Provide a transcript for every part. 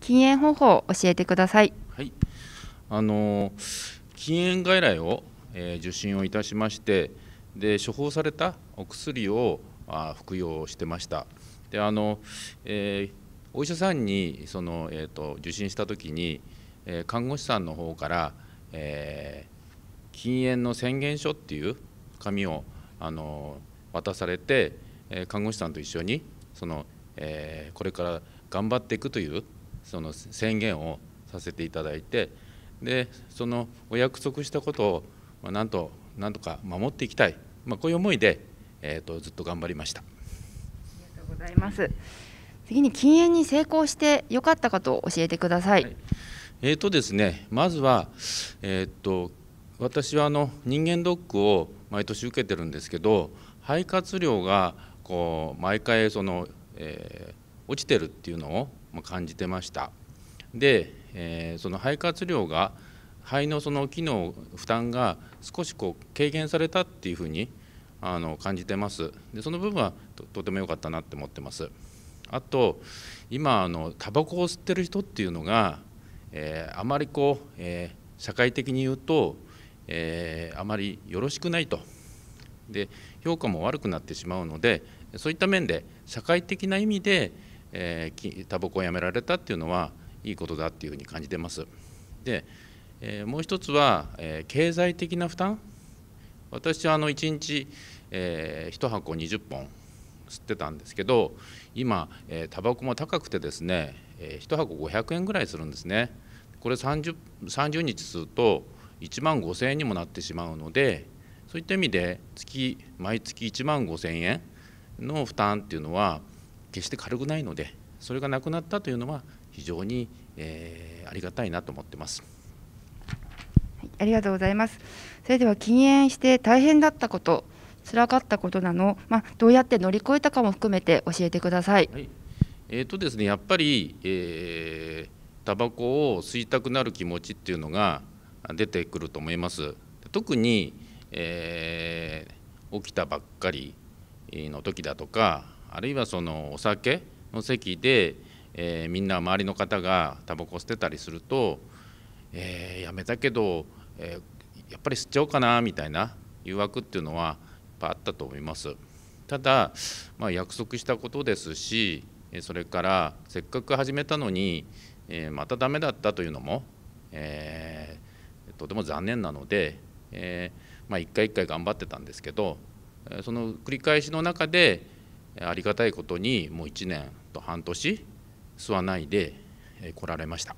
禁煙方法を教えてください。はい、あの禁煙外来を、えー、受診をいたしましてで処方されたお薬をあ服用してました。であの、えー、お医者さんにその、えーと、受診した時に、えー、看護師さんの方から、えー、禁煙の宣言書っていう紙をあの渡されて、え看護師さんと一緒にその、えこれから頑張っていくというその宣言をさせていただいてでそのお約束したことを、まあ、なんとなんとか守っていきたい、まあ、こういう思いで、えーと、ずっと頑張りました。ありがとうございます次に禁煙に成功してよかったかと教えてください。はい、えっ、ー、とですね、まずは、えっ、ー、と私はあの人間ドックを毎年受けてるんですけど、肺活量がこう毎回その、えー、落ちてるっていうのを感じてましたで、えー、その肺活量が肺のその機能負担が少しこう軽減されたっていうふうにあの感じてますでその部分はとても良かったなって思ってますあと今あのタバコを吸ってる人っていうのが、えー、あまりこう、えー、社会的に言うと、えー、あまりよろしくないとで評価も悪くなってしまうのでそういった面で社会的な意味でえー、タバコをやめられたっていうのはいいことだっていうふうに感じてます。で、えー、もう一つは、えー、経済的な負担私はあの1日、えー、1箱20本吸ってたんですけど今、えー、タバコも高くてですね、え1箱500円ぐらいするんですね。これ 30, 30日吸うと1万5000円にもなってしまうのでそういった意味で月毎月1万5000円の負担っていうのは決して軽くないのでそれがなくなったというのは非常に、えー、ありがたいなと思ってます、はい、ありがとうございますそれでは禁煙して大変だったことつらかったことなのまあ、どうやって乗り越えたかも含めて教えてください、はい、えーとですね、やっぱり、えー、タバコを吸いたくなる気持ちっていうのが出てくると思います特に、えー、起きたばっかりの時だとかあるいはそのお酒の席で、えー、みんな周りの方がタバコ捨てたりすると、えー、やめたけど、えー、やっぱり吸っちゃおうかなみたいな誘惑っていうのはやっぱあったと思います。ただ、まあ、約束したことですしそれからせっかく始めたのに、えー、またダメだったというのも、えー、とても残念なので、えー、まあ、一回一回頑張ってたんですけどその繰り返しの中でありがたいことにもう1年と半年吸わないで来られました。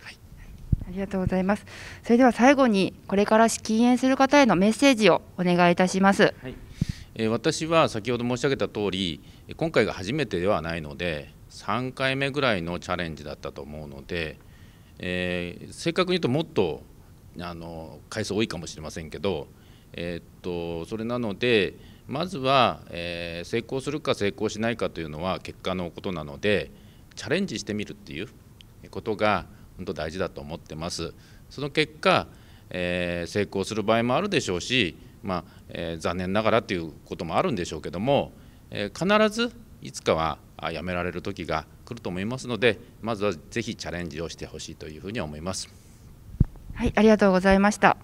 はい、ありがとうございます。それでは最後にこれから禁煙する方へのメッセージをお願いいたします。はい、え私は先ほど申し上げた通り、今回が初めてではないので、3回目ぐらいのチャレンジだったと思うので、えー、正確に言うともっとあの回数多いかもしれませんけど、えー、っとそれなので。まずは、えー、成功するか成功しないかというのは結果のことなのでチャレンジしてみるっていうことが本当大事だと思ってます。その結果、えー、成功する場合もあるでしょうし、まあ、えー、残念ながらということもあるんでしょうけども、え必ずいつかはやめられる時が来ると思いますのでまずはぜひチャレンジをしてほしいというふうに思います。はい、ありがとうございました。